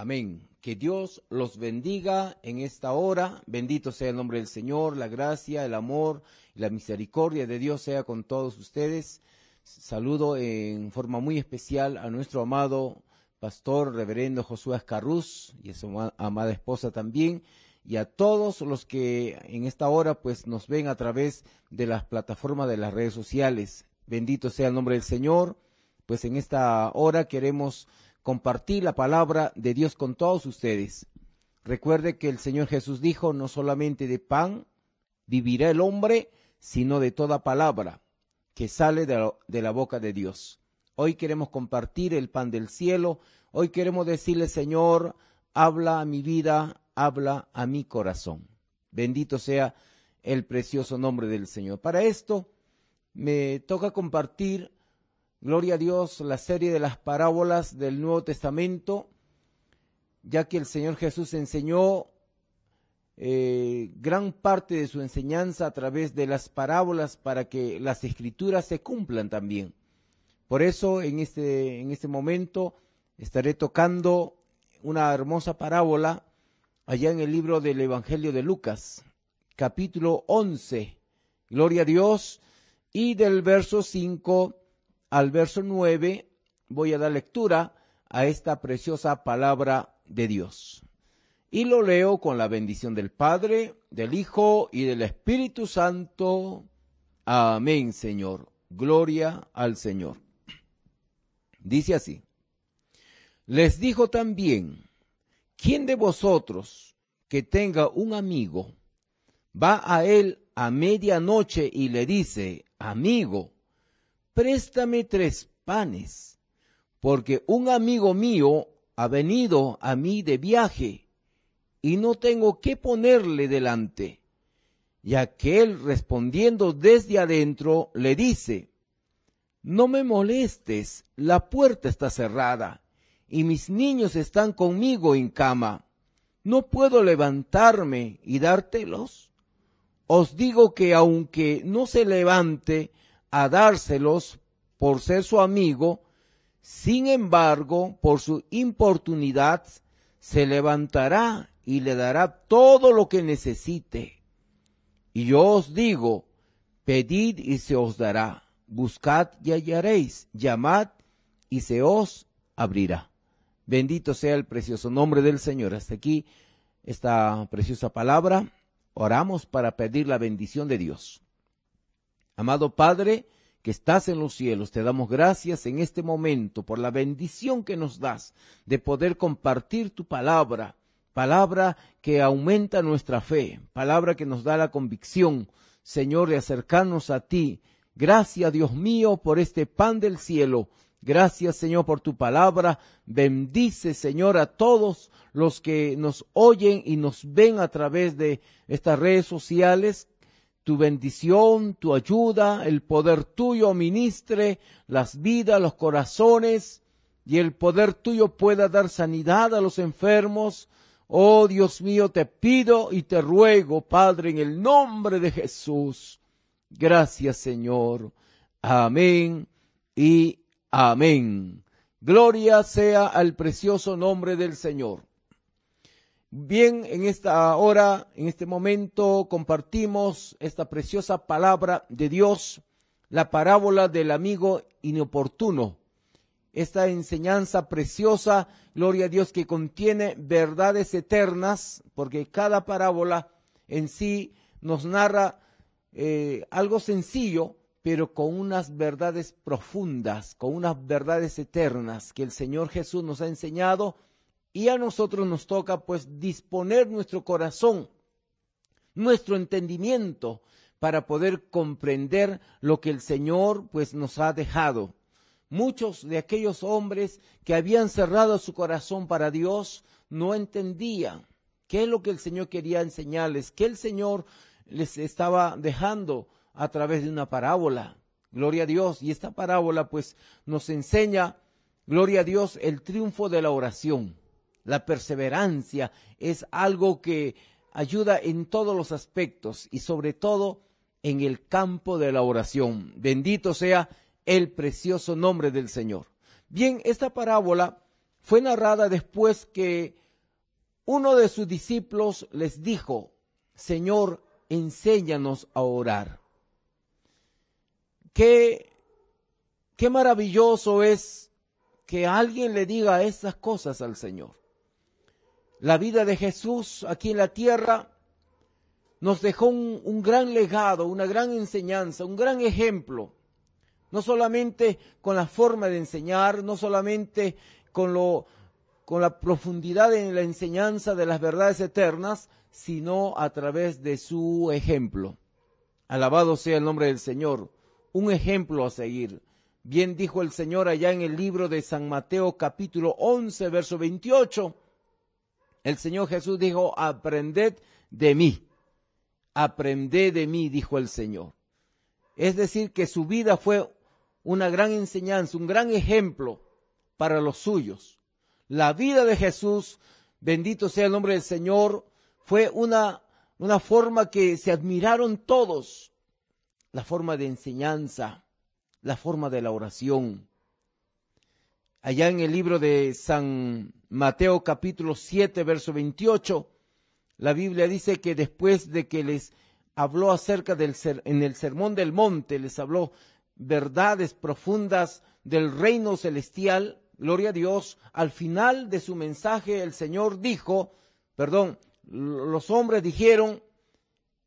Amén. Que Dios los bendiga en esta hora. Bendito sea el nombre del Señor, la gracia, el amor y la misericordia de Dios sea con todos ustedes. Saludo en forma muy especial a nuestro amado pastor reverendo Josué Escarruz y a su amada esposa también y a todos los que en esta hora pues nos ven a través de las plataformas de las redes sociales. Bendito sea el nombre del Señor. Pues en esta hora queremos compartir la palabra de Dios con todos ustedes. Recuerde que el Señor Jesús dijo, no solamente de pan vivirá el hombre, sino de toda palabra que sale de la, de la, boca de Dios. Hoy queremos compartir el pan del cielo, hoy queremos decirle, Señor, habla a mi vida, habla a mi corazón. Bendito sea el precioso nombre del Señor. Para esto me toca compartir Gloria a Dios, la serie de las parábolas del Nuevo Testamento, ya que el Señor Jesús enseñó eh, gran parte de su enseñanza a través de las parábolas para que las escrituras se cumplan también. Por eso en este, en este momento estaré tocando una hermosa parábola allá en el libro del Evangelio de Lucas, capítulo 11, Gloria a Dios, y del verso 5 al verso nueve voy a dar lectura a esta preciosa palabra de Dios. Y lo leo con la bendición del Padre, del Hijo y del Espíritu Santo. Amén, Señor. Gloria al Señor. Dice así. Les dijo también, ¿quién de vosotros que tenga un amigo va a él a medianoche y le dice, amigo, préstame tres panes, porque un amigo mío ha venido a mí de viaje y no tengo qué ponerle delante. Y aquel respondiendo desde adentro le dice, No me molestes, la puerta está cerrada y mis niños están conmigo en cama. ¿No puedo levantarme y dártelos? Os digo que aunque no se levante a dárselos, por ser su amigo, sin embargo, por su importunidad, se levantará y le dará todo lo que necesite. Y yo os digo, pedid y se os dará, buscad y hallaréis, llamad y se os abrirá. Bendito sea el precioso nombre del Señor. Hasta aquí esta preciosa palabra. Oramos para pedir la bendición de Dios. Amado Padre, que estás en los cielos, te damos gracias en este momento por la bendición que nos das de poder compartir tu palabra, palabra que aumenta nuestra fe, palabra que nos da la convicción, Señor, de acercarnos a ti. Gracias, Dios mío, por este pan del cielo. Gracias, Señor, por tu palabra. Bendice, Señor, a todos los que nos oyen y nos ven a través de estas redes sociales tu bendición, tu ayuda, el poder tuyo ministre las vidas, los corazones, y el poder tuyo pueda dar sanidad a los enfermos. Oh Dios mío, te pido y te ruego, Padre, en el nombre de Jesús. Gracias, Señor. Amén y amén. Gloria sea al precioso nombre del Señor. Bien, en esta hora, en este momento, compartimos esta preciosa palabra de Dios, la parábola del amigo inoportuno. Esta enseñanza preciosa, gloria a Dios, que contiene verdades eternas, porque cada parábola en sí nos narra eh, algo sencillo, pero con unas verdades profundas, con unas verdades eternas que el Señor Jesús nos ha enseñado y a nosotros nos toca pues disponer nuestro corazón, nuestro entendimiento, para poder comprender lo que el Señor pues nos ha dejado. Muchos de aquellos hombres que habían cerrado su corazón para Dios no entendían qué es lo que el Señor quería enseñarles, qué el Señor les estaba dejando a través de una parábola. Gloria a Dios. Y esta parábola pues nos enseña, gloria a Dios, el triunfo de la oración. La perseverancia es algo que ayuda en todos los aspectos y sobre todo en el campo de la oración. Bendito sea el precioso nombre del Señor. Bien, esta parábola fue narrada después que uno de sus discípulos les dijo, Señor, enséñanos a orar. Qué, maravilloso es que alguien le diga esas cosas al Señor la vida de Jesús aquí en la tierra nos dejó un, gran legado, una gran enseñanza, un gran ejemplo, no solamente con la forma de enseñar, no solamente con, lo, con la profundidad en la enseñanza de las verdades eternas, sino a través de su ejemplo. Alabado sea el nombre del Señor, un ejemplo a seguir. Bien dijo el Señor allá en el libro de San Mateo capítulo 11, verso 28 el Señor Jesús dijo, aprended de mí. Aprended de mí, dijo el Señor. Es decir, que su vida fue una gran enseñanza, un gran ejemplo para los suyos. La vida de Jesús, bendito sea el nombre del Señor, fue una, una forma que se admiraron todos. La forma de enseñanza, la forma de la oración, allá en el libro de San Mateo capítulo 7, verso 28, la Biblia dice que después de que les habló acerca del en el sermón del monte, les habló verdades profundas del reino celestial, gloria a Dios, al final de su mensaje el Señor dijo, perdón, los hombres dijeron,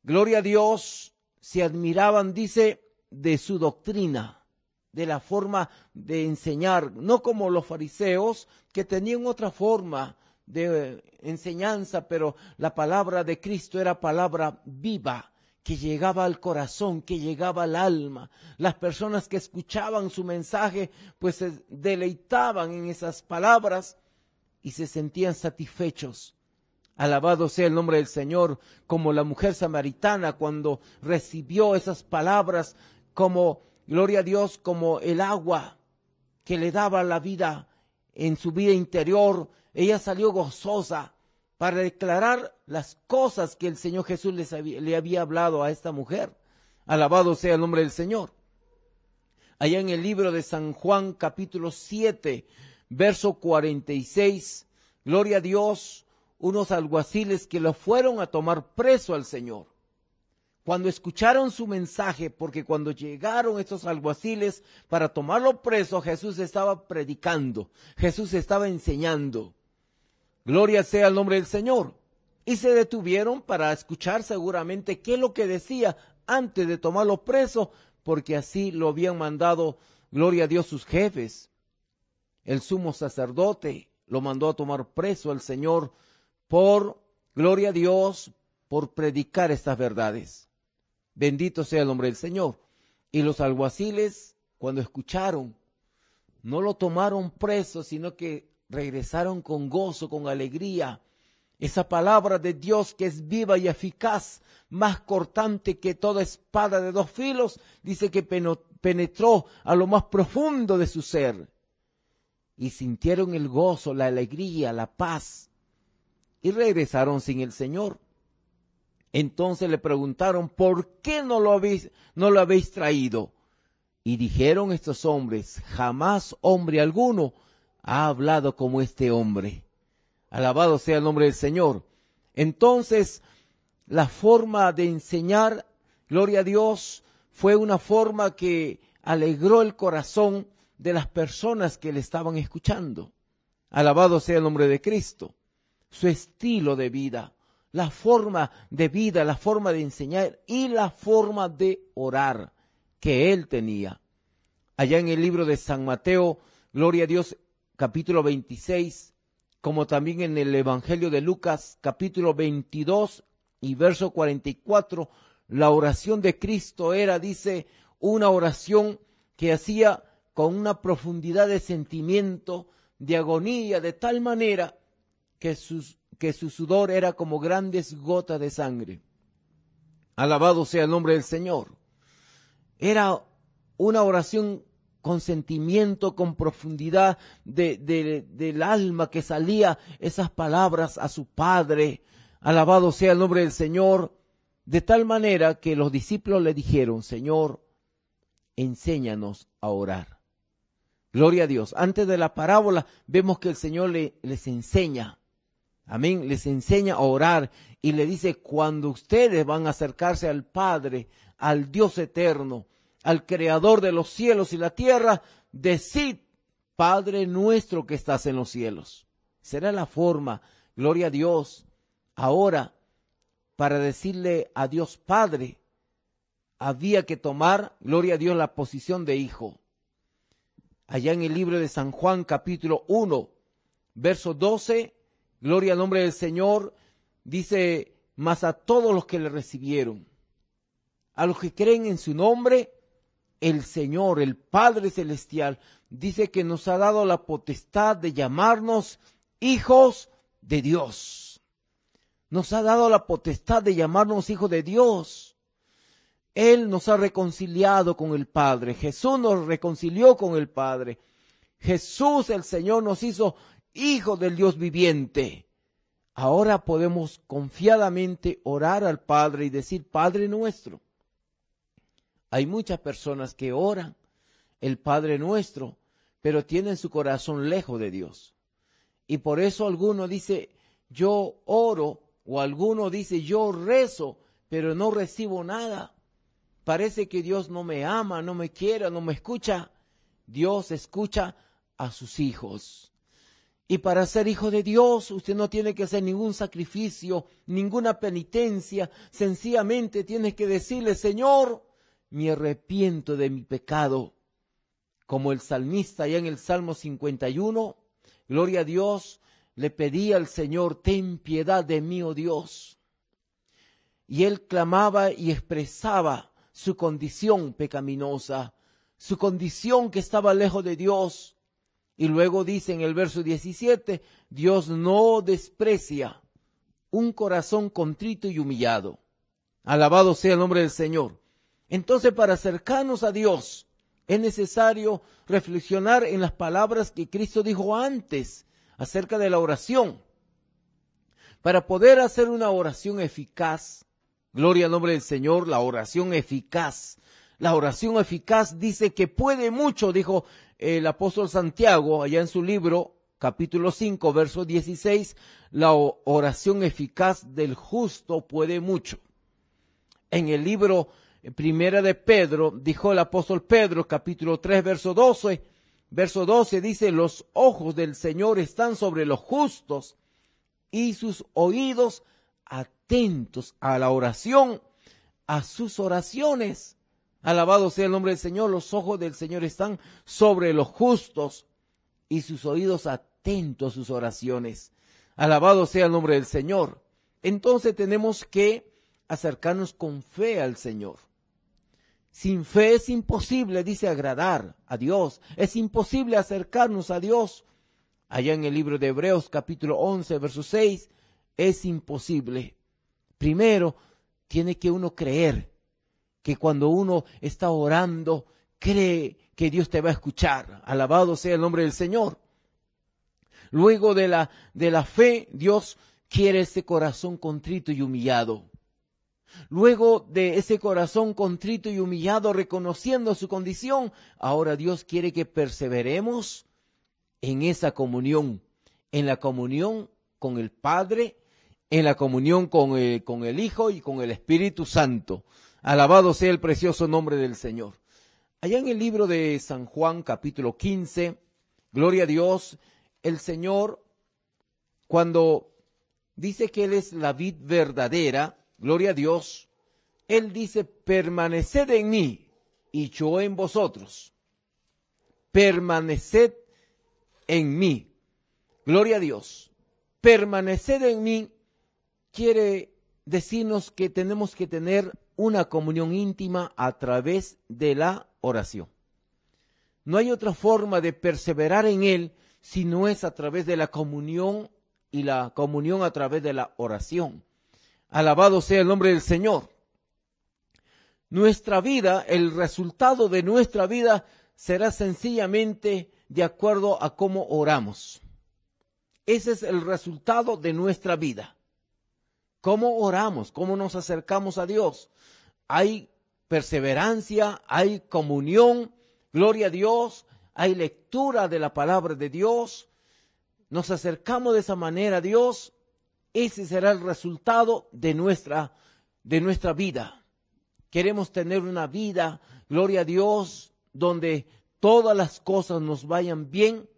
gloria a Dios, se admiraban, dice, de su doctrina de la forma de enseñar, no como los fariseos que tenían otra forma de enseñanza, pero la palabra de Cristo era palabra viva que llegaba al corazón, que llegaba al alma. Las personas que escuchaban su mensaje, pues se deleitaban en esas palabras y se sentían satisfechos. Alabado sea el nombre del Señor, como la mujer samaritana cuando recibió esas palabras como gloria a Dios, como el agua que le daba la vida en su vida interior, ella salió gozosa para declarar las cosas que el Señor Jesús le había hablado a esta mujer. Alabado sea el nombre del Señor. Allá en el libro de San Juan capítulo 7, verso 46, gloria a Dios, unos alguaciles que lo fueron a tomar preso al Señor cuando escucharon su mensaje, porque cuando llegaron estos alguaciles para tomarlo preso, Jesús estaba predicando, Jesús estaba enseñando. Gloria sea el nombre del Señor. Y se detuvieron para escuchar seguramente qué es lo que decía antes de tomarlo preso, porque así lo habían mandado, gloria a Dios, sus jefes. El sumo sacerdote lo mandó a tomar preso al Señor por, gloria a Dios, por predicar estas verdades. Bendito sea el nombre del Señor. Y los alguaciles, cuando escucharon, no lo tomaron preso, sino que regresaron con gozo, con alegría. Esa palabra de Dios que es viva y eficaz, más cortante que toda espada de dos filos, dice que penetró a lo más profundo de su ser. Y sintieron el gozo, la alegría, la paz. Y regresaron sin el Señor. Entonces le preguntaron, ¿por qué no lo habéis, no lo habéis traído? Y dijeron estos hombres, jamás hombre alguno ha hablado como este hombre. Alabado sea el nombre del Señor. Entonces, la forma de enseñar, gloria a Dios, fue una forma que alegró el corazón de las personas que le estaban escuchando. Alabado sea el nombre de Cristo. Su estilo de vida, la forma de vida, la forma de enseñar y la forma de orar que él tenía. Allá en el libro de San Mateo, Gloria a Dios, capítulo 26, como también en el Evangelio de Lucas, capítulo 22 y verso 44, la oración de Cristo era, dice, una oración que hacía con una profundidad de sentimiento, de agonía, de tal manera que sus que su sudor era como grandes gotas de sangre. Alabado sea el nombre del Señor. Era una oración con sentimiento, con profundidad de, del alma que salía esas palabras a su Padre. Alabado sea el nombre del Señor. De tal manera que los discípulos le dijeron, Señor, enséñanos a orar. Gloria a Dios. Antes de la parábola vemos que el Señor le, les enseña Amén. Les enseña a orar y le dice, cuando ustedes van a acercarse al Padre, al Dios eterno, al Creador de los cielos y la tierra, decid, Padre nuestro que estás en los cielos. Será la forma, gloria a Dios, ahora, para decirle a Dios Padre, había que tomar, gloria a Dios, la posición de hijo. Allá en el libro de San Juan capítulo 1, verso 12 Gloria al nombre del Señor. Dice, mas a todos los que le recibieron, a los que creen en su nombre, el Señor, el Padre Celestial, dice que nos ha dado la potestad de llamarnos hijos de Dios. Nos ha dado la potestad de llamarnos hijos de Dios. Él nos ha reconciliado con el Padre. Jesús nos reconcilió con el Padre. Jesús el Señor nos hizo hijo del Dios viviente. Ahora podemos confiadamente orar al Padre y decir, Padre nuestro. Hay muchas personas que oran el Padre nuestro, pero tienen su corazón lejos de Dios. Y por eso alguno dice, yo oro, o alguno dice, yo rezo, pero no recibo nada. Parece que Dios no me ama, no me quiere, no me escucha. Dios escucha a sus hijos. Y para ser hijo de Dios usted no tiene que hacer ningún sacrificio, ninguna penitencia, sencillamente tienes que decirle, Señor, me arrepiento de mi pecado. Como el salmista ya en el Salmo 51, gloria a Dios, le pedía al Señor, ten piedad de mí, oh Dios. Y él clamaba y expresaba su condición pecaminosa, su condición que estaba lejos de Dios, y luego dice en el verso 17, Dios no desprecia un corazón contrito y humillado. Alabado sea el nombre del Señor. Entonces, para acercarnos a Dios, es necesario reflexionar en las palabras que Cristo dijo antes acerca de la oración. Para poder hacer una oración eficaz, gloria al nombre del Señor, la oración eficaz. La oración eficaz dice que puede mucho, dijo el apóstol Santiago, allá en su libro, capítulo 5, verso 16, la oración eficaz del justo puede mucho. En el libro eh, Primera de Pedro, dijo el apóstol Pedro, capítulo 3, verso 12, verso 12 dice, los ojos del Señor están sobre los justos y sus oídos atentos a la oración, a sus oraciones. Alabado sea el nombre del Señor, los ojos del Señor están sobre los justos y sus oídos atentos a sus oraciones. Alabado sea el nombre del Señor. Entonces tenemos que acercarnos con fe al Señor. Sin fe es imposible, dice, agradar a Dios. Es imposible acercarnos a Dios. Allá en el libro de Hebreos capítulo 11, verso 6, es imposible. Primero, tiene que uno creer que cuando uno está orando, cree que Dios te va a escuchar. Alabado sea el nombre del Señor. Luego de la, de la fe, Dios quiere ese corazón contrito y humillado. Luego de ese corazón contrito y humillado, reconociendo su condición, ahora Dios quiere que perseveremos en esa comunión, en la comunión con el Padre, en la comunión con el Hijo y con el Espíritu Santo. Alabado sea el precioso nombre del Señor. Allá en el libro de San Juan capítulo 15, gloria a Dios, el Señor cuando dice que Él es la vid verdadera, gloria a Dios, Él dice, permaneced en mí y yo en vosotros. Permaneced en mí. Gloria a Dios. Permaneced en mí quiere decirnos que tenemos que tener una comunión íntima a través de la oración. No hay otra forma de perseverar en Él si no es a través de la comunión y la comunión a través de la oración. Alabado sea el nombre del Señor. Nuestra vida, el resultado de nuestra vida será sencillamente de acuerdo a cómo oramos. Ese es el resultado de nuestra vida. ¿Cómo oramos? ¿Cómo nos acercamos a Dios? Hay perseverancia, hay comunión, gloria a Dios, hay lectura de la palabra de Dios. Nos acercamos de esa manera a Dios, ese será el resultado de nuestra de nuestra vida. Queremos tener una vida, gloria a Dios, donde todas las cosas nos vayan bien,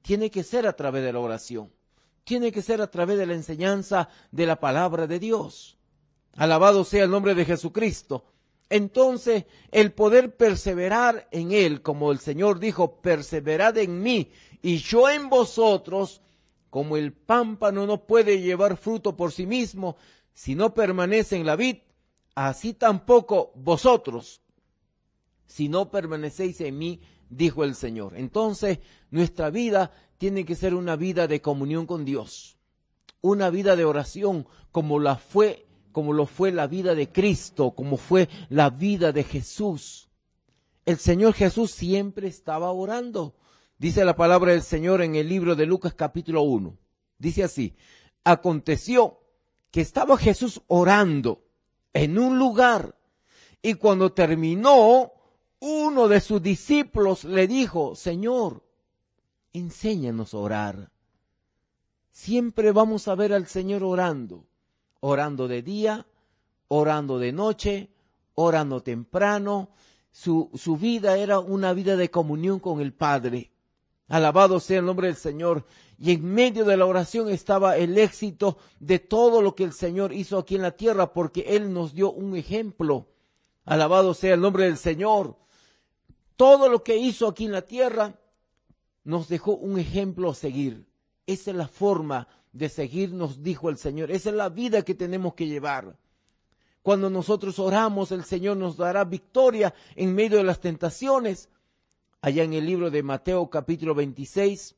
tiene que ser a través de la oración tiene que ser a través de la enseñanza de la palabra de Dios. Alabado sea el nombre de Jesucristo. Entonces, el poder perseverar en Él, como el Señor dijo, perseverad en mí y yo en vosotros, como el pámpano no puede llevar fruto por sí mismo si no permanece en la vid, así tampoco vosotros, si no permanecéis en mí, dijo el Señor. Entonces, nuestra vida tiene que ser una vida de comunión con Dios, una vida de oración como la fue como lo fue la vida de Cristo, como fue la vida de Jesús. El Señor Jesús siempre estaba orando. Dice la palabra del Señor en el libro de Lucas capítulo 1. Dice así, aconteció que estaba Jesús orando en un lugar y cuando terminó uno de sus discípulos le dijo, Señor, enséñanos a orar. Siempre vamos a ver al Señor orando, orando de día, orando de noche, orando temprano. Su, su vida era una vida de comunión con el Padre. Alabado sea el nombre del Señor. Y en medio de la oración estaba el éxito de todo lo que el Señor hizo aquí en la tierra, porque Él nos dio un ejemplo. Alabado sea el nombre del Señor. Todo lo que hizo aquí en la tierra nos dejó un ejemplo a seguir. Esa es la forma de seguir, nos dijo el Señor. Esa es la vida que tenemos que llevar. Cuando nosotros oramos, el Señor nos dará victoria en medio de las tentaciones. Allá en el libro de Mateo capítulo 26,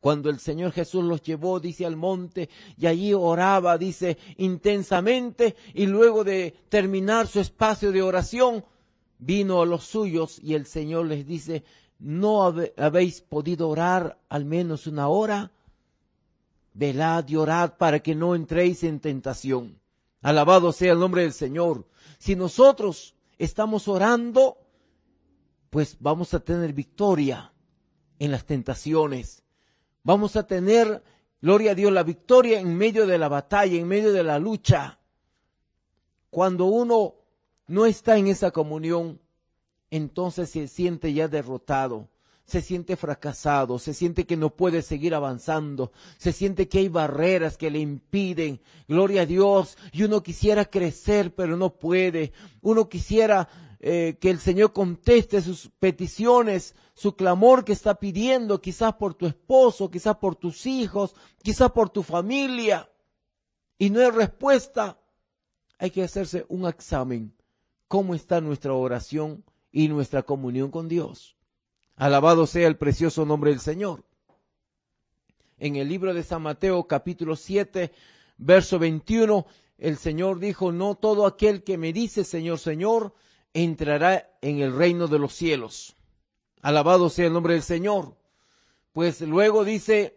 cuando el Señor Jesús los llevó, dice, al monte, y allí oraba, dice, intensamente, y luego de terminar su espacio de oración, vino a los suyos y el Señor les dice, ¿no habéis podido orar al menos una hora? Velad y orad para que no entréis en tentación. Alabado sea el nombre del Señor. Si nosotros estamos orando, pues vamos a tener victoria en las tentaciones. Vamos a tener, gloria a Dios, la victoria en medio de la batalla, en medio de la lucha. Cuando uno no está en esa comunión, entonces se siente ya derrotado, se siente fracasado, se siente que no puede seguir avanzando, se siente que hay barreras que le impiden. Gloria a Dios. Y uno quisiera crecer, pero no puede. Uno quisiera eh, que el Señor conteste sus peticiones, su clamor que está pidiendo, quizás por tu esposo, quizás por tus hijos, quizás por tu familia. Y no hay respuesta. Hay que hacerse un examen cómo está nuestra oración y nuestra comunión con Dios. Alabado sea el precioso nombre del Señor. En el libro de San Mateo capítulo 7, verso 21, el Señor dijo, no todo aquel que me dice Señor, Señor, entrará en el reino de los cielos. Alabado sea el nombre del Señor. Pues luego dice,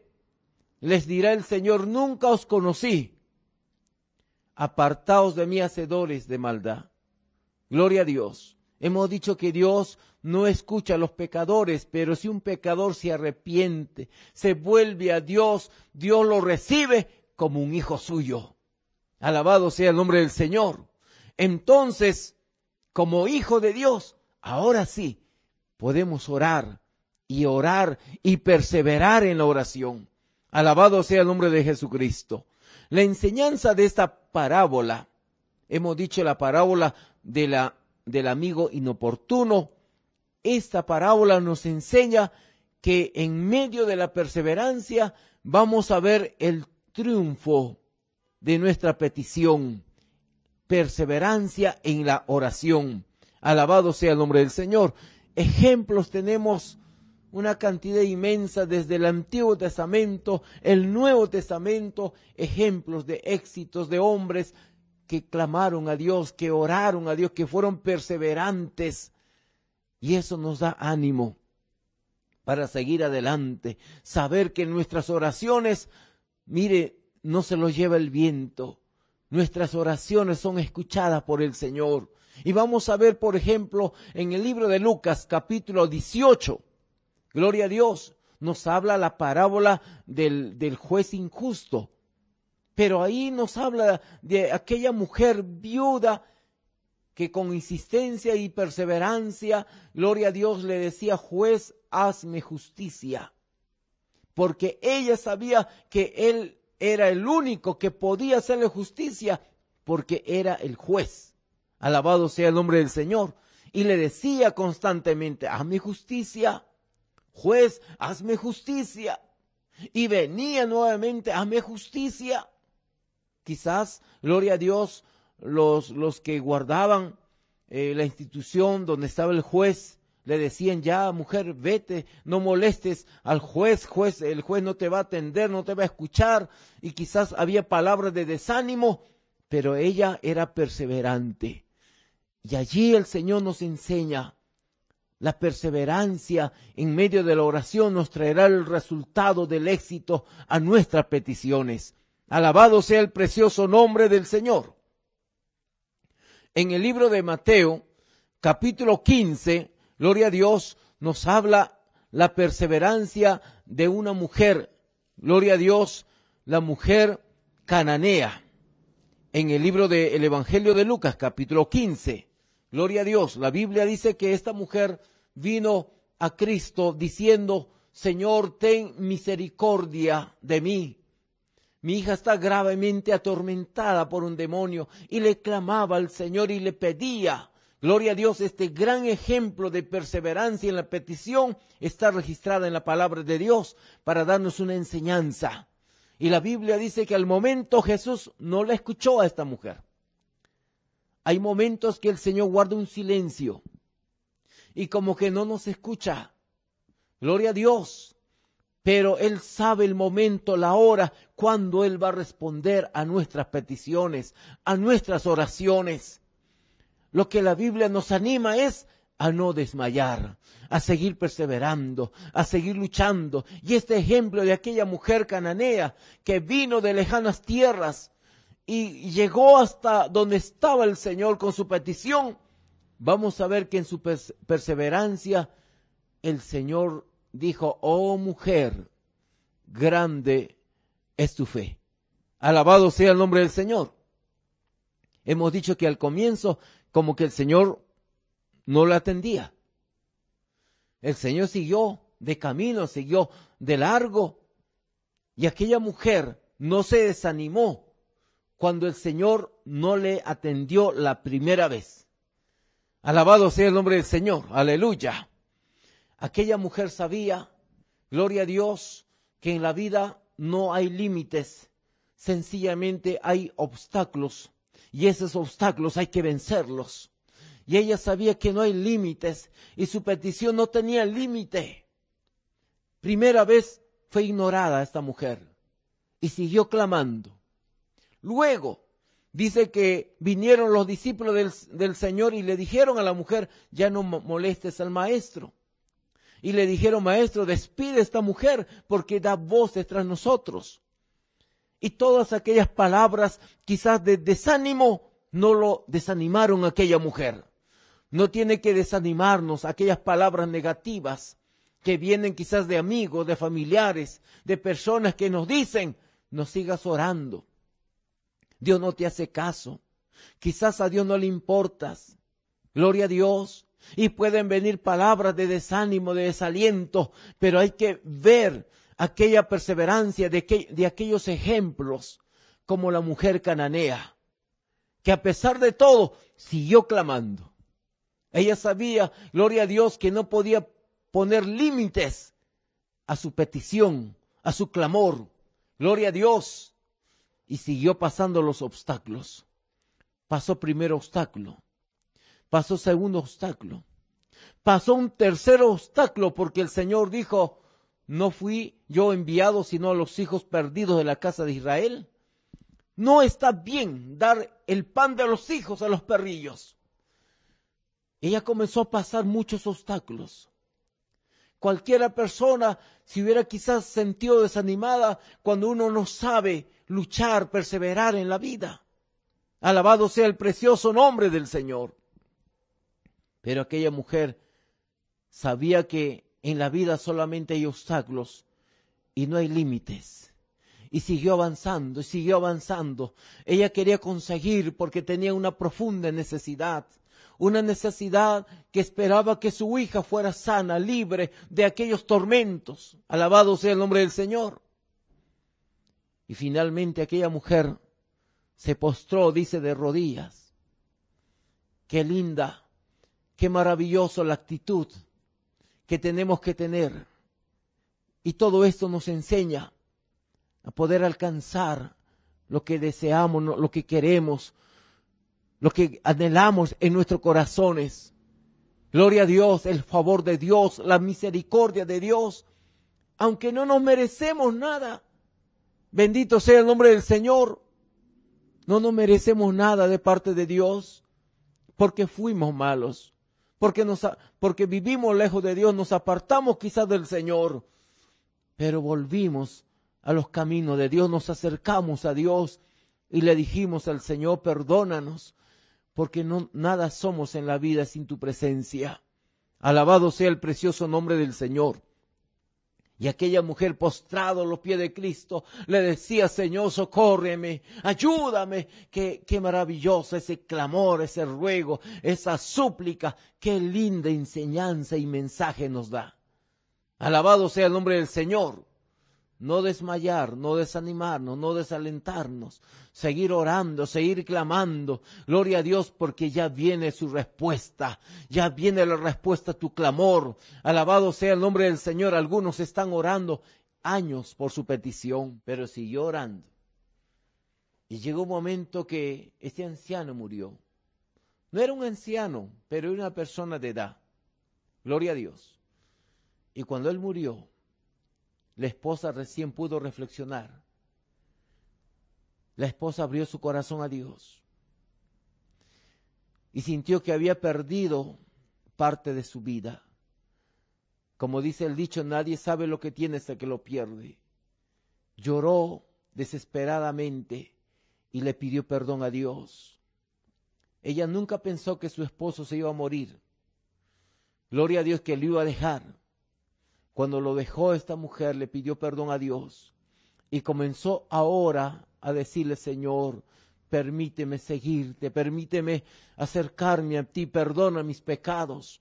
les dirá el Señor, nunca os conocí. Apartaos de mí, hacedores de maldad. Gloria a Dios. Hemos dicho que Dios no escucha a los pecadores, pero si un pecador se arrepiente, se vuelve a Dios, Dios lo recibe como un hijo suyo. Alabado sea el nombre del Señor. Entonces, como hijo de Dios, ahora sí podemos orar y orar y perseverar en la oración. Alabado sea el nombre de Jesucristo. La enseñanza de esta parábola Hemos dicho la parábola de la, del amigo inoportuno. Esta parábola nos enseña que en medio de la perseverancia vamos a ver el triunfo de nuestra petición. Perseverancia en la oración. Alabado sea el nombre del Señor. Ejemplos tenemos una cantidad inmensa desde el Antiguo Testamento, el Nuevo Testamento, ejemplos de éxitos de hombres que clamaron a Dios, que oraron a Dios, que fueron perseverantes. Y eso nos da ánimo para seguir adelante, saber que nuestras oraciones, mire, no se los lleva el viento. Nuestras oraciones son escuchadas por el Señor. Y vamos a ver, por ejemplo, en el libro de Lucas capítulo 18, Gloria a Dios, nos habla la parábola del, del juez injusto. Pero ahí nos habla de aquella mujer viuda que con insistencia y perseverancia, gloria a Dios, le decía, juez, hazme justicia. Porque ella sabía que él era el único que podía hacerle justicia, porque era el juez. Alabado sea el nombre del Señor. Y le decía constantemente, hazme justicia, juez, hazme justicia. Y venía nuevamente, hazme justicia quizás, gloria a Dios, los, los que guardaban eh, la institución donde estaba el juez, le decían ya, mujer, vete, no molestes al juez, juez, el juez no te va a atender, no te va a escuchar, y quizás había palabras de desánimo, pero ella era perseverante. Y allí el Señor nos enseña, la perseverancia en medio de la oración nos traerá el resultado del éxito a nuestras peticiones. Alabado sea el precioso nombre del Señor. En el libro de Mateo, capítulo 15, gloria a Dios, nos habla la perseverancia de una mujer, gloria a Dios, la mujer cananea. En el libro del Evangelio de Lucas, capítulo 15, gloria a Dios, la Biblia dice que esta mujer vino a Cristo diciendo, Señor, ten misericordia de mí, mi hija está gravemente atormentada por un demonio y le clamaba al Señor y le pedía. Gloria a Dios, este gran ejemplo de perseverancia en la petición está registrada en la palabra de Dios para darnos una enseñanza. Y la Biblia dice que al momento Jesús no la escuchó a esta mujer. Hay momentos que el Señor guarda un silencio y como que no nos escucha. Gloria a Dios pero Él sabe el momento, la hora, cuando Él va a responder a nuestras peticiones, a nuestras oraciones. Lo que la Biblia nos anima es a no desmayar, a seguir perseverando, a seguir luchando. Y este ejemplo de aquella mujer cananea que vino de lejanas tierras y llegó hasta donde estaba el Señor con su petición, vamos a ver que en su perseverancia el Señor dijo, oh mujer, grande es tu fe. Alabado sea el nombre del Señor. Hemos dicho que al comienzo como que el Señor no la atendía. El Señor siguió de camino, siguió de largo. Y aquella mujer no se desanimó cuando el Señor no le atendió la primera vez. Alabado sea el nombre del Señor. Aleluya. Aquella mujer sabía, gloria a Dios, que en la vida no hay límites, sencillamente hay obstáculos y esos obstáculos hay que vencerlos. Y ella sabía que no hay límites y su petición no tenía límite. Primera vez fue ignorada esta mujer y siguió clamando. Luego dice que vinieron los discípulos del, Señor y le dijeron a la mujer, ya no molestes al maestro y le dijeron, maestro, despide a esta mujer porque da voces tras nosotros. Y todas aquellas palabras quizás de desánimo no lo desanimaron a aquella mujer. No tiene que desanimarnos aquellas palabras negativas que vienen quizás de amigos, de familiares, de personas que nos dicen, no sigas orando. Dios no te hace caso. Quizás a Dios no le importas. Gloria a Dios y pueden venir palabras de desánimo, de desaliento, pero hay que ver aquella perseverancia de, aquellos ejemplos como la mujer cananea, que a pesar de todo siguió clamando. Ella sabía, gloria a Dios, que no podía poner límites a su petición, a su clamor. Gloria a Dios. Y siguió pasando los obstáculos. Pasó primer obstáculo, Pasó segundo obstáculo. Pasó un tercer obstáculo porque el Señor dijo, no fui yo enviado sino a los hijos perdidos de la casa de Israel. No está bien dar el pan de los hijos a los perrillos. Ella comenzó a pasar muchos obstáculos. Cualquiera persona si hubiera quizás sentido desanimada cuando uno no sabe luchar, perseverar en la vida. Alabado sea el precioso nombre del Señor. Pero aquella mujer sabía que en la vida solamente hay obstáculos y no hay límites y siguió avanzando y siguió avanzando. Ella quería conseguir porque tenía una profunda necesidad, una necesidad que esperaba que su hija fuera sana, libre de aquellos tormentos. Alabado sea el nombre del Señor. Y finalmente aquella mujer se postró, dice, de rodillas. Qué linda Qué maravilloso la actitud que tenemos que tener. Y todo esto nos enseña a poder alcanzar lo que deseamos, lo que queremos, lo que anhelamos en nuestros corazones. Gloria a Dios, el favor de Dios, la misericordia de Dios, aunque no nos merecemos nada. Bendito sea el nombre del Señor. No nos merecemos nada de parte de Dios porque fuimos malos porque, nos, porque vivimos lejos de Dios, nos apartamos quizás del Señor, pero volvimos a los caminos de Dios, nos acercamos a Dios y le dijimos al Señor, perdónanos, porque no, nada somos en la vida sin tu presencia. Alabado sea el precioso nombre del Señor. Y aquella mujer postrada a los pies de Cristo le decía, Señor, socórreme, ayúdame. Qué, qué maravilloso ese clamor, ese ruego, esa súplica. Qué linda enseñanza y mensaje nos da. Alabado sea el nombre del Señor no desmayar, no desanimarnos, no desalentarnos, seguir orando, seguir clamando. Gloria a Dios porque ya viene su respuesta, ya viene la respuesta a tu clamor. Alabado sea el nombre del Señor. Algunos están orando años por su petición, pero siguió orando. Y llegó un momento que este anciano murió. No era un anciano, pero era una persona de edad. Gloria a Dios. Y cuando él murió, la esposa recién pudo reflexionar. La esposa abrió su corazón a Dios y sintió que había perdido parte de su vida. Como dice el dicho, nadie sabe lo que tiene hasta que lo pierde. Lloró desesperadamente y le pidió perdón a Dios. Ella nunca pensó que su esposo se iba a morir. Gloria a Dios que le iba a dejar. Cuando lo dejó esta mujer, le pidió perdón a Dios y comenzó ahora a decirle, Señor, permíteme seguirte, permíteme acercarme a ti, perdona mis pecados.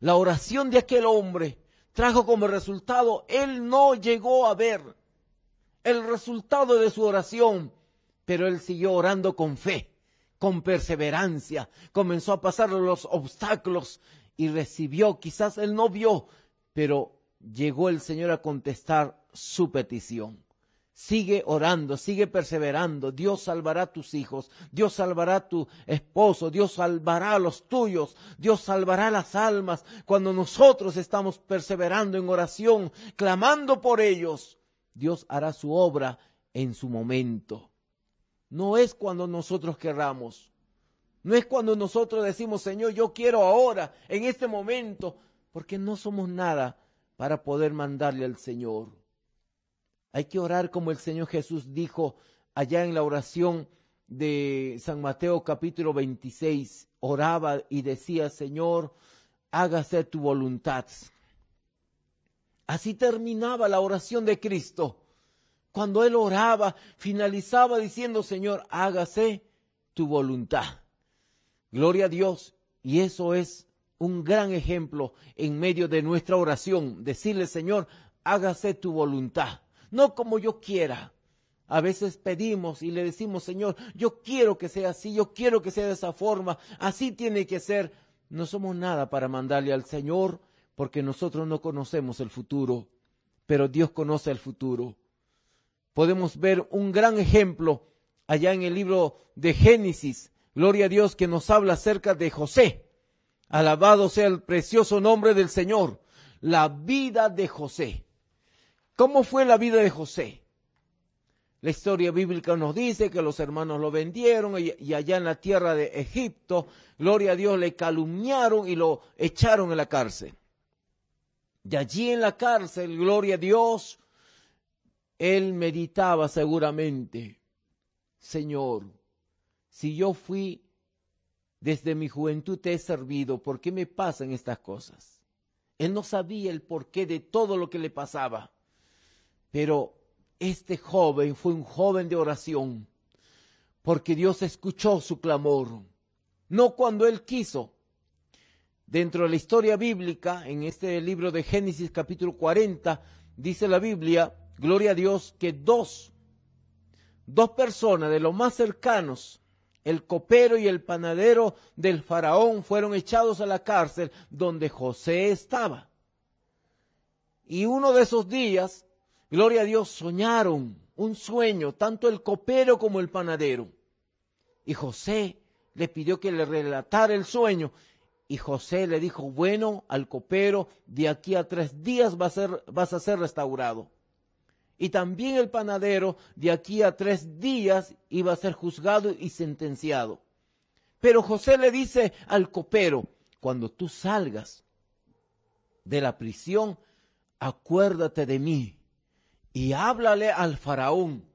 La oración de aquel hombre trajo como resultado, él no llegó a ver el resultado de su oración, pero él siguió orando con fe, con perseverancia, comenzó a pasar los obstáculos y recibió, quizás él no vio pero llegó el Señor a contestar su petición. Sigue orando, sigue perseverando. Dios salvará a tus hijos, Dios salvará a tu esposo, Dios salvará a los tuyos, Dios salvará las almas. Cuando nosotros estamos perseverando en oración, clamando por ellos, Dios hará su obra en su momento. No es cuando nosotros querramos, no es cuando nosotros decimos, Señor, yo quiero ahora, en este momento, porque no somos nada para poder mandarle al Señor. Hay que orar como el Señor Jesús dijo allá en la oración de San Mateo capítulo 26. Oraba y decía, Señor, hágase tu voluntad. Así terminaba la oración de Cristo. Cuando él oraba, finalizaba diciendo, Señor, hágase tu voluntad. Gloria a Dios. Y eso es un gran ejemplo en medio de nuestra oración, decirle, Señor, hágase tu voluntad, no como yo quiera. A veces pedimos y le decimos, Señor, yo quiero que sea así, yo quiero que sea de esa forma, así tiene que ser. No somos nada para mandarle al Señor porque nosotros no conocemos el futuro, pero Dios conoce el futuro. Podemos ver un gran ejemplo allá en el libro de Génesis, Gloria a Dios, que nos habla acerca de José. Alabado sea el precioso nombre del Señor. La vida de José. ¿Cómo fue la vida de José? La historia bíblica nos dice que los hermanos lo vendieron y, allá en la tierra de Egipto, gloria a Dios, le calumniaron y lo echaron en la cárcel. Y allí en la cárcel, gloria a Dios, él meditaba seguramente, Señor, si yo fui desde mi juventud te he servido, ¿por qué me pasan estas cosas? Él no sabía el porqué de todo lo que le pasaba, pero este joven fue un joven de oración, porque Dios escuchó su clamor, no cuando él quiso. Dentro de la historia bíblica, en este libro de Génesis capítulo 40, dice la Biblia, gloria a Dios, que dos, dos personas de los más cercanos el copero y el panadero del faraón fueron echados a la cárcel donde José estaba. Y uno de esos días, gloria a Dios, soñaron un sueño, tanto el copero como el panadero. Y José le pidió que le relatara el sueño. Y José le dijo, bueno, al copero, de aquí a tres días vas a ser, vas a ser restaurado y también el panadero de aquí a tres días iba a ser juzgado y sentenciado. Pero José le dice al copero, cuando tú salgas de la prisión, acuérdate de mí y háblale al faraón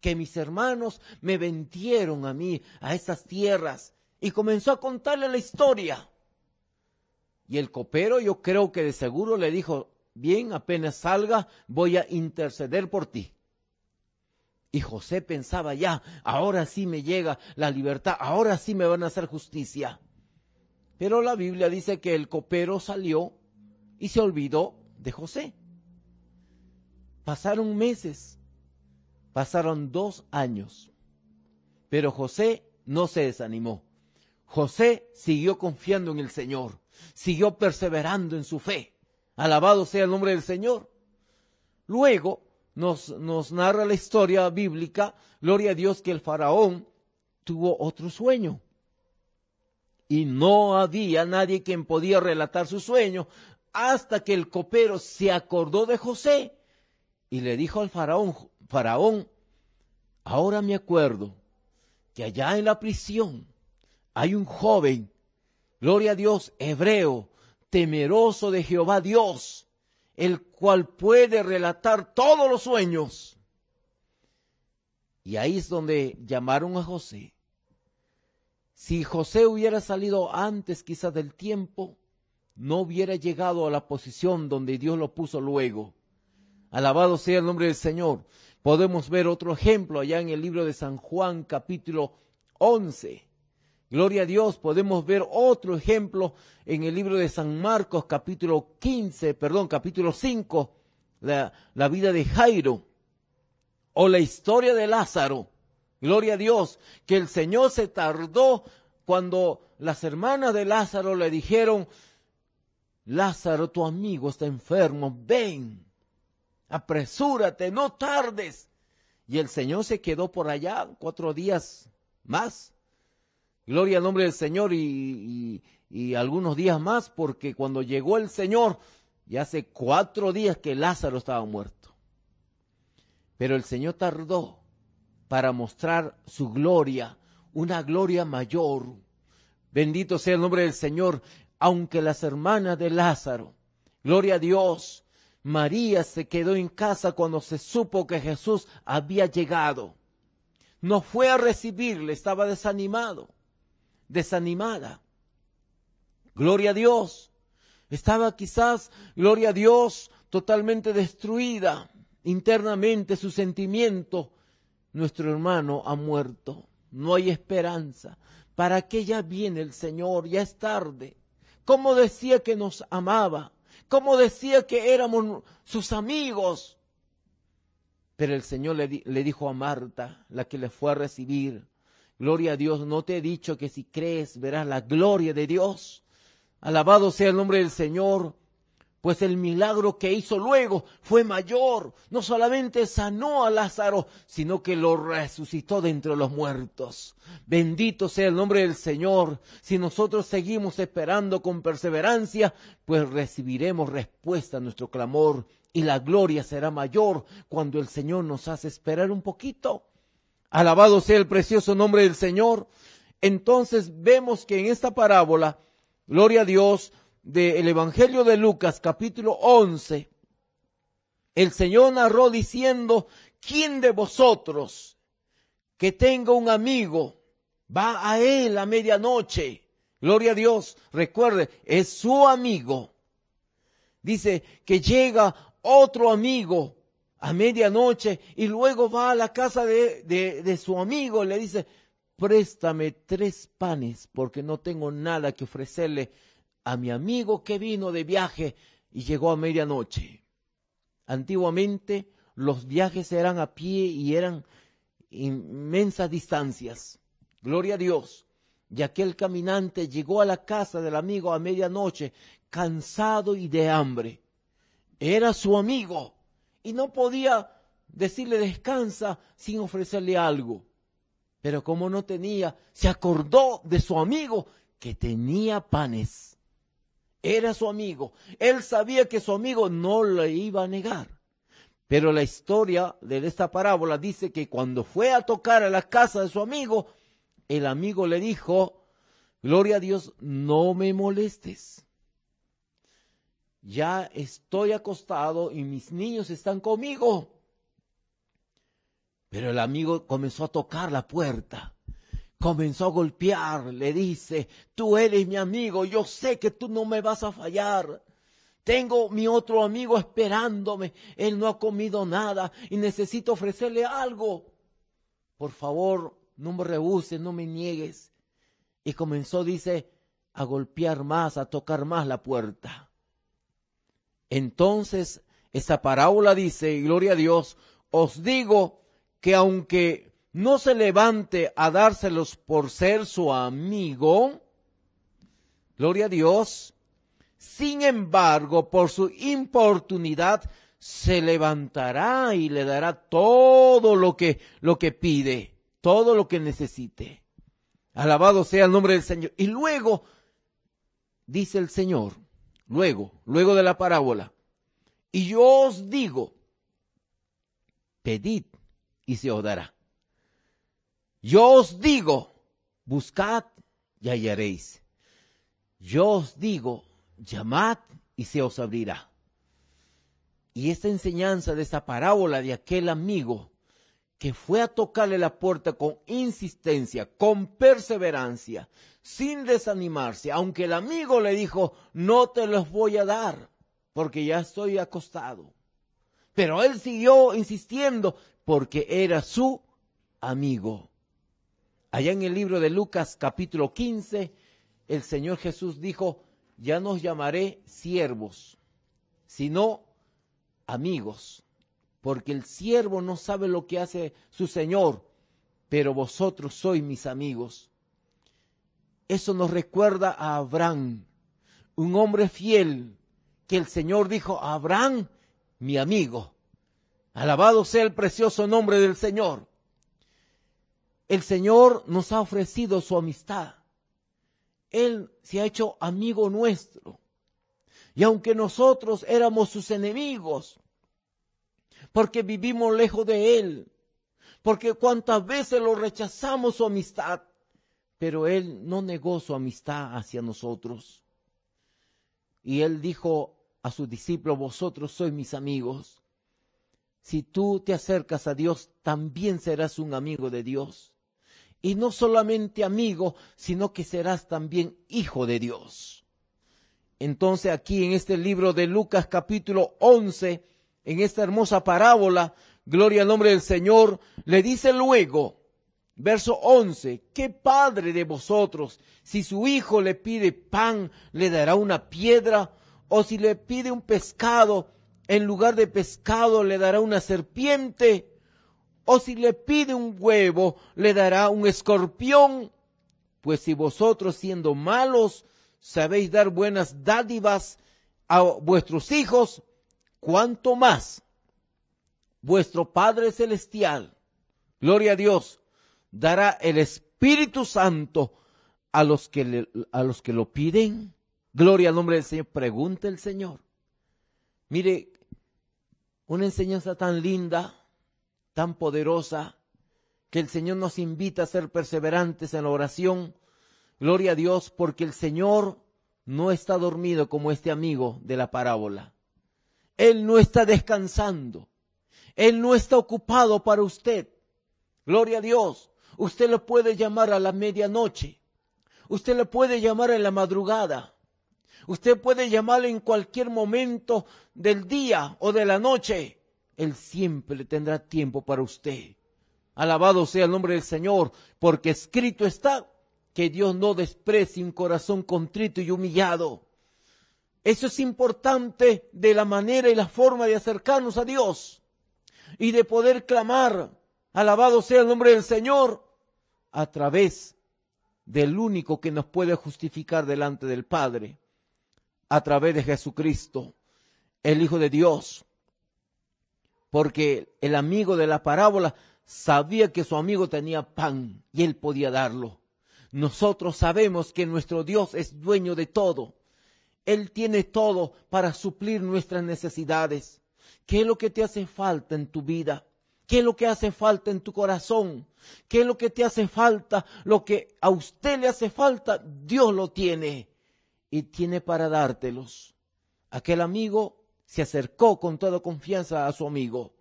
que mis hermanos me vendieron a mí, a esas tierras, y comenzó a contarle la historia. Y el copero yo creo que de seguro le dijo, bien, apenas salga, voy a interceder por ti. Y José pensaba ya, ahora sí me llega la libertad, ahora sí me van a hacer justicia. Pero la Biblia dice que el copero salió y se olvidó de José. Pasaron meses, pasaron dos años, pero José no se desanimó. José siguió confiando en el Señor, siguió perseverando en su fe. Alabado sea el nombre del Señor. Luego nos, nos narra la historia bíblica, gloria a Dios, que el faraón tuvo otro sueño. Y no había nadie quien podía relatar su sueño hasta que el copero se acordó de José y le dijo al faraón, faraón, ahora me acuerdo que allá en la prisión hay un joven, gloria a Dios, hebreo, temeroso de Jehová Dios, el cual puede relatar todos los sueños. Y ahí es donde llamaron a José. Si José hubiera salido antes quizás del tiempo, no hubiera llegado a la posición donde Dios lo puso luego. Alabado sea el nombre del Señor. Podemos ver otro ejemplo allá en el libro de San Juan capítulo 11. Gloria a Dios, podemos ver otro ejemplo en el libro de San Marcos capítulo quince, perdón, capítulo 5, la, la, vida de Jairo o la historia de Lázaro. Gloria a Dios, que el Señor se tardó cuando las hermanas de Lázaro le dijeron, Lázaro, tu amigo está enfermo, ven, apresúrate, no tardes. Y el Señor se quedó por allá cuatro días más Gloria al nombre del Señor y, algunos días más, porque cuando llegó el Señor, ya hace cuatro días que Lázaro estaba muerto. Pero el Señor tardó para mostrar su gloria, una gloria mayor. Bendito sea el nombre del Señor, aunque las hermanas de Lázaro, gloria a Dios, María se quedó en casa cuando se supo que Jesús había llegado. No fue a recibirle, estaba desanimado desanimada. Gloria a Dios. Estaba quizás, gloria a Dios, totalmente destruida internamente, su sentimiento, Nuestro hermano ha muerto. No hay esperanza. ¿Para qué ya viene el Señor? Ya es tarde. ¿Cómo decía que nos amaba? ¿Cómo decía que éramos sus amigos? Pero el Señor le, le dijo a Marta, la que le fue a recibir, Gloria a Dios, no te he dicho que si crees verás la gloria de Dios. Alabado sea el nombre del Señor, pues el milagro que hizo luego fue mayor. No solamente sanó a Lázaro, sino que lo resucitó de entre los muertos. Bendito sea el nombre del Señor. Si nosotros seguimos esperando con perseverancia, pues recibiremos respuesta a nuestro clamor y la gloria será mayor cuando el Señor nos hace esperar un poquito. Alabado sea el precioso nombre del Señor. Entonces vemos que en esta parábola, gloria a Dios, del Evangelio de Lucas capítulo 11, el Señor narró diciendo, ¿quién de vosotros que tenga un amigo va a él a medianoche? Gloria a Dios, recuerde, es su amigo. Dice que llega otro amigo a medianoche y luego va a la casa de, su amigo, le dice, préstame tres panes porque no tengo nada que ofrecerle a mi amigo que vino de viaje y llegó a medianoche. Antiguamente los viajes eran a pie y eran inmensas distancias. Gloria a Dios. Y aquel caminante llegó a la casa del amigo a medianoche, cansado y de hambre. Era su amigo y no podía decirle descansa sin ofrecerle algo. Pero como no tenía, se acordó de su amigo que tenía panes. Era su amigo. Él sabía que su amigo no le iba a negar. Pero la historia de esta parábola dice que cuando fue a tocar a la casa de su amigo, el amigo le dijo, Gloria a Dios, no me molestes ya estoy acostado y mis niños están conmigo. Pero el amigo comenzó a tocar la puerta, comenzó a golpear, le dice, tú eres mi amigo, yo sé que tú no me vas a fallar. Tengo mi otro amigo esperándome, él no ha comido nada y necesito ofrecerle algo. Por favor, no me rehuses, no me niegues. Y comenzó, dice, a golpear más, a tocar más la puerta. Entonces, esa parábola dice, gloria a Dios, os digo que aunque no se levante a dárselos por ser su amigo, gloria a Dios, sin embargo, por su importunidad, se levantará y le dará todo lo que, lo que pide, todo lo que necesite. Alabado sea el nombre del Señor. Y luego, dice el Señor, luego, luego de la parábola. Y yo os digo, pedid y se os dará. Yo os digo, buscad y hallaréis. Yo os digo, llamad y se os abrirá. Y esta enseñanza de esa parábola de aquel amigo que fue a tocarle la puerta con insistencia, con perseverancia, sin desanimarse, aunque el amigo le dijo, no te los voy a dar, porque ya estoy acostado. Pero él siguió insistiendo, porque era su amigo. Allá en el libro de Lucas capítulo 15, el Señor Jesús dijo, ya nos llamaré siervos, sino amigos, porque el siervo no sabe lo que hace su Señor, pero vosotros sois mis amigos eso nos recuerda a Abraham, un hombre fiel, que el Señor dijo, Abraham, mi amigo. Alabado sea el precioso nombre del Señor. El Señor nos ha ofrecido su amistad. Él se ha hecho amigo nuestro. Y aunque nosotros éramos sus enemigos, porque vivimos lejos de Él, porque cuántas veces lo rechazamos su amistad, pero Él no negó su amistad hacia nosotros. Y Él dijo a sus discípulos, vosotros sois mis amigos. Si tú te acercas a Dios, también serás un amigo de Dios. Y no solamente amigo, sino que serás también hijo de Dios. Entonces aquí en este libro de Lucas capítulo 11, en esta hermosa parábola, gloria al nombre del Señor, le dice luego, Verso 11, ¿qué padre de vosotros, si su hijo le pide pan, le dará una piedra? ¿O si le pide un pescado, en lugar de pescado le dará una serpiente? ¿O si le pide un huevo, le dará un escorpión? Pues si vosotros siendo malos sabéis dar buenas dádivas a vuestros hijos, ¿cuánto más vuestro Padre Celestial, gloria a Dios, dará el Espíritu Santo a los que, a los que lo piden. Gloria al nombre del Señor. Pregunta el Señor. Mire, una enseñanza tan linda, tan poderosa, que el Señor nos invita a ser perseverantes en la oración. Gloria a Dios, porque el Señor no está dormido como este amigo de la parábola. Él no está descansando. Él no está ocupado para usted. Gloria a Dios. Usted lo puede llamar a la medianoche. Usted lo puede llamar en la madrugada. Usted puede llamar en cualquier momento del día o de la noche. Él siempre tendrá tiempo para usted. Alabado sea el nombre del Señor, porque escrito está que Dios no desprecie un corazón contrito y humillado. Eso es importante de la manera y la forma de acercarnos a Dios y de poder clamar. Alabado sea el nombre del Señor a través del único que nos puede justificar delante del Padre, a través de Jesucristo, el Hijo de Dios. Porque el amigo de la parábola sabía que su amigo tenía pan y él podía darlo. Nosotros sabemos que nuestro Dios es dueño de todo. Él tiene todo para suplir nuestras necesidades. ¿Qué es lo que te hace falta en tu vida? ¿Qué es lo que hace falta en tu corazón? ¿Qué es lo que te hace falta? Lo que a usted le hace falta, Dios lo tiene y tiene para dártelos. Aquel amigo se acercó con toda confianza a su amigo.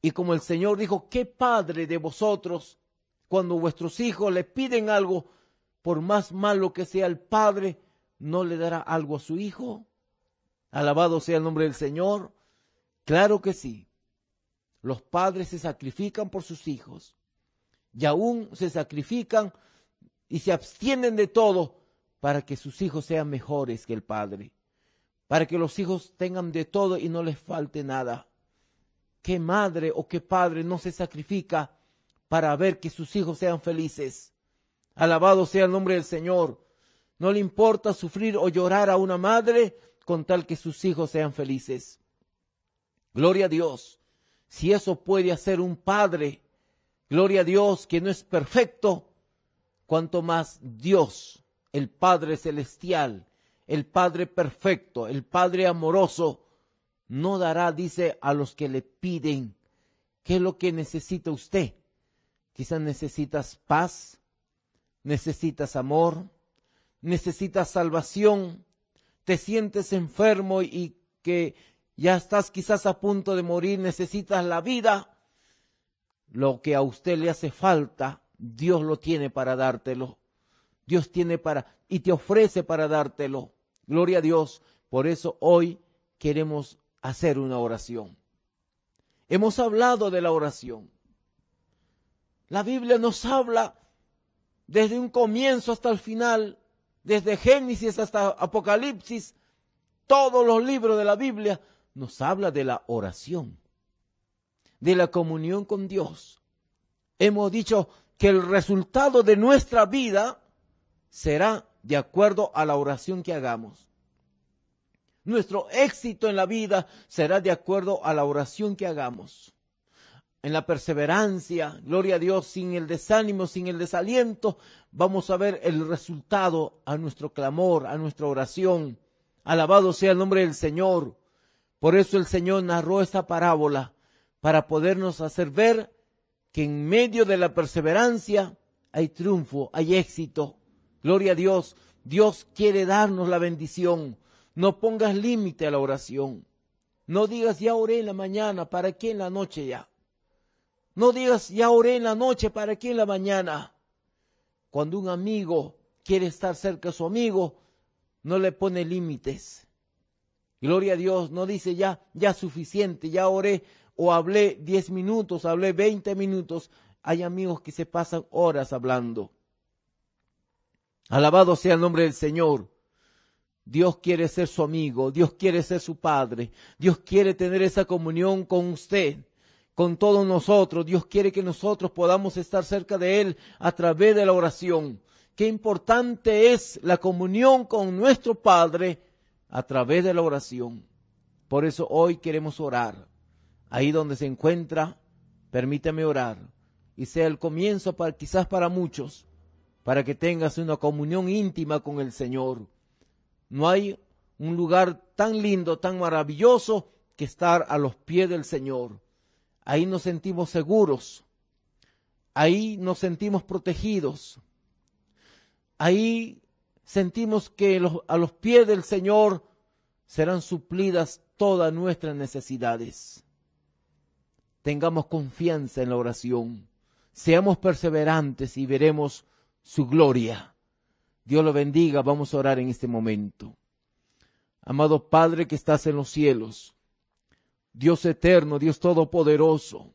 Y como el Señor dijo, ¿qué padre de vosotros cuando vuestros hijos le piden algo, por más malo que sea el padre, no le dará algo a su hijo? Alabado sea el nombre del Señor. Claro que sí. Los padres se sacrifican por sus hijos y aún se sacrifican y se abstienen de todo para que sus hijos sean mejores que el padre, para que los hijos tengan de todo y no les falte nada. ¿Qué madre o qué padre no se sacrifica para ver que sus hijos sean felices? Alabado sea el nombre del Señor. No le importa sufrir o llorar a una madre con tal que sus hijos sean felices. Gloria a Dios. Si eso puede hacer un padre, gloria a Dios que no es perfecto, cuanto más Dios, el Padre Celestial, el Padre perfecto, el Padre amoroso, no dará, dice, a los que le piden. ¿Qué es lo que necesita usted? Quizás necesitas paz, necesitas amor, necesitas salvación, te sientes enfermo y que ya estás quizás a punto de morir, necesitas la vida, lo que a usted le hace falta, Dios lo tiene para dártelo. Dios tiene para y te ofrece para dártelo. Gloria a Dios. Por eso hoy queremos hacer una oración. Hemos hablado de la oración. La Biblia nos habla desde un comienzo hasta el final, desde Génesis hasta Apocalipsis, todos los libros de la Biblia nos habla de la oración, de la comunión con Dios. Hemos dicho que el resultado de nuestra vida será de acuerdo a la oración que hagamos. Nuestro éxito en la vida será de acuerdo a la oración que hagamos. En la perseverancia, gloria a Dios, sin el desánimo, sin el desaliento, vamos a ver el resultado a nuestro clamor, a nuestra oración. Alabado sea el nombre del Señor. Por eso el Señor narró esta parábola para podernos hacer ver que en medio de la perseverancia hay triunfo, hay éxito. Gloria a Dios. Dios quiere darnos la bendición. No pongas límite a la oración. No digas ya oré en la mañana, ¿para qué en la noche ya? No digas ya oré en la noche, ¿para qué en la mañana? Cuando un amigo quiere estar cerca de su amigo, no le pone límites. Gloria a Dios, no dice ya, ya suficiente, ya oré o hablé 10 minutos, hablé 20 minutos. Hay amigos que se pasan horas hablando. Alabado sea el nombre del Señor. Dios quiere ser su amigo, Dios quiere ser su padre, Dios quiere tener esa comunión con usted, con todos nosotros, Dios quiere que nosotros podamos estar cerca de Él a través de la oración. Qué importante es la comunión con nuestro Padre a través de la oración. Por eso hoy queremos orar. Ahí donde se encuentra, permíteme orar. Y sea el comienzo para, quizás para muchos, para que tengas una comunión íntima con el Señor. No hay un lugar tan lindo, tan maravilloso, que estar a los pies del Señor. Ahí nos sentimos seguros. Ahí nos sentimos protegidos. Ahí sentimos que a los pies del Señor serán suplidas todas nuestras necesidades. Tengamos confianza en la oración, seamos perseverantes y veremos su gloria. Dios lo bendiga, vamos a orar en este momento. Amado Padre que estás en los cielos, Dios eterno, Dios todopoderoso,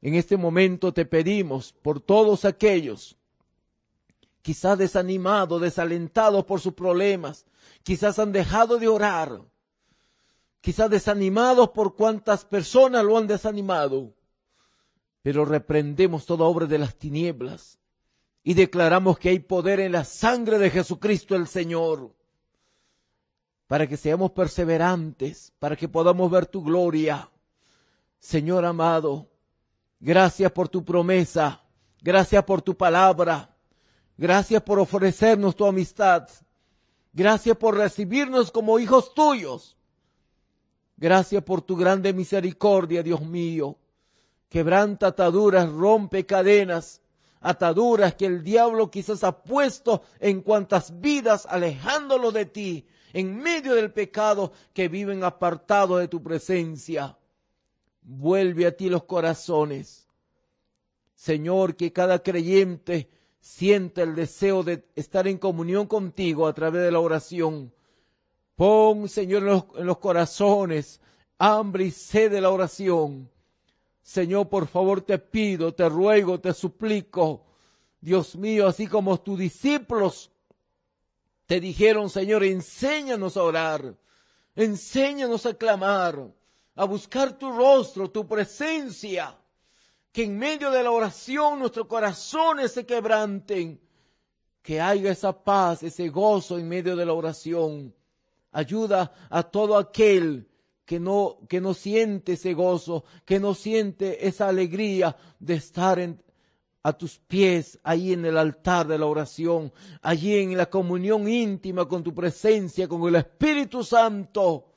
en este momento te pedimos por todos aquellos quizás desanimados, desalentados por sus problemas, quizás han dejado de orar, quizás desanimados por cuántas personas lo han desanimado, pero reprendemos toda obra de las tinieblas y declaramos que hay poder en la sangre de Jesucristo el Señor, para que seamos perseverantes, para que podamos ver tu gloria. Señor amado, gracias por tu promesa, gracias por tu palabra. Gracias por ofrecernos tu amistad. Gracias por recibirnos como hijos tuyos. Gracias por tu grande misericordia, Dios mío. Quebranta ataduras, rompe cadenas, ataduras que el diablo quizás ha puesto en cuantas vidas alejándolo de ti, en medio del pecado que viven apartados de tu presencia. Vuelve a ti los corazones. Señor, que cada creyente sienta el deseo de estar en comunión contigo a través de la oración. Pon, Señor, en los, en los corazones hambre y sed de la oración. Señor, por favor te pido, te ruego, te suplico. Dios mío, así como tus discípulos te dijeron, Señor, enséñanos a orar, enséñanos a clamar, a buscar tu rostro, tu presencia que en medio de la oración nuestros corazones se quebranten, que haya esa paz, ese gozo en medio de la oración. Ayuda a todo aquel que no, que no siente ese gozo, que no siente esa alegría de estar en, a tus pies, ahí en el altar de la oración, allí en la comunión íntima con tu presencia, con el Espíritu Santo.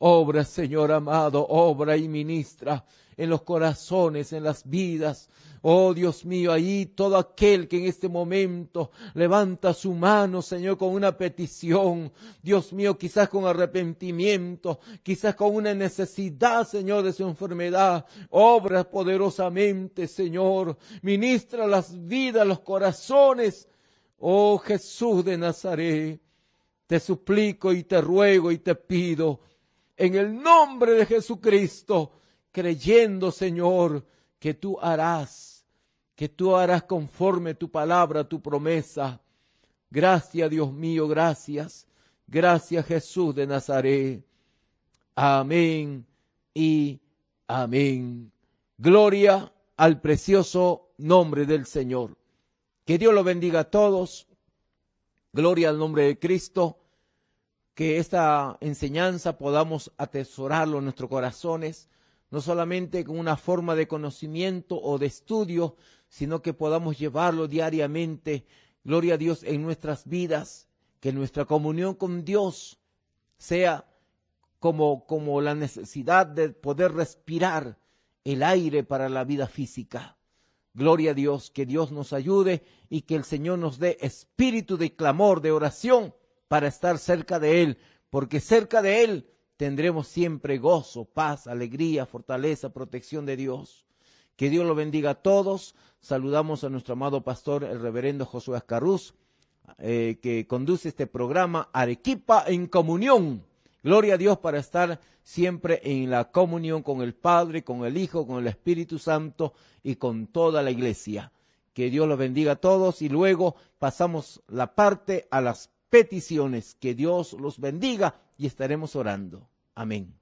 Obra, Señor amado, obra y ministra en los corazones, en las vidas. Oh Dios mío, ahí todo aquel que en este momento levanta su mano, Señor, con una petición. Dios mío, quizás con arrepentimiento, quizás con una necesidad, Señor, de su enfermedad. Obra poderosamente, Señor. Ministra las vidas, los corazones. Oh Jesús de Nazaret, te suplico y te ruego y te pido en el nombre de Jesucristo, creyendo, Señor, que tú harás, que tú harás conforme tu palabra, tu promesa. Gracias, Dios mío, gracias. Gracias, Jesús de Nazaret. Amén y amén. Gloria al precioso nombre del Señor. Que Dios lo bendiga a todos. Gloria al nombre de Cristo que esta enseñanza podamos atesorarlo en nuestros corazones, no solamente con una forma de conocimiento o de estudio, sino que podamos llevarlo diariamente, gloria a Dios, en nuestras vidas, que nuestra comunión con Dios sea como, como la necesidad de poder respirar el aire para la vida física. Gloria a Dios, que Dios nos ayude y que el Señor nos dé espíritu de clamor, de oración, para estar cerca de Él, porque cerca de Él tendremos siempre gozo, paz, alegría, fortaleza, protección de Dios. Que Dios lo bendiga a todos. Saludamos a nuestro amado pastor, el reverendo Josué Ascarruz, eh, que conduce este programa Arequipa en comunión. Gloria a Dios para estar siempre en la comunión con el Padre, con el Hijo, con el Espíritu Santo y con toda la iglesia. Que Dios los bendiga a todos y luego pasamos la parte a las peticiones. Que Dios los bendiga y estaremos orando. Amén.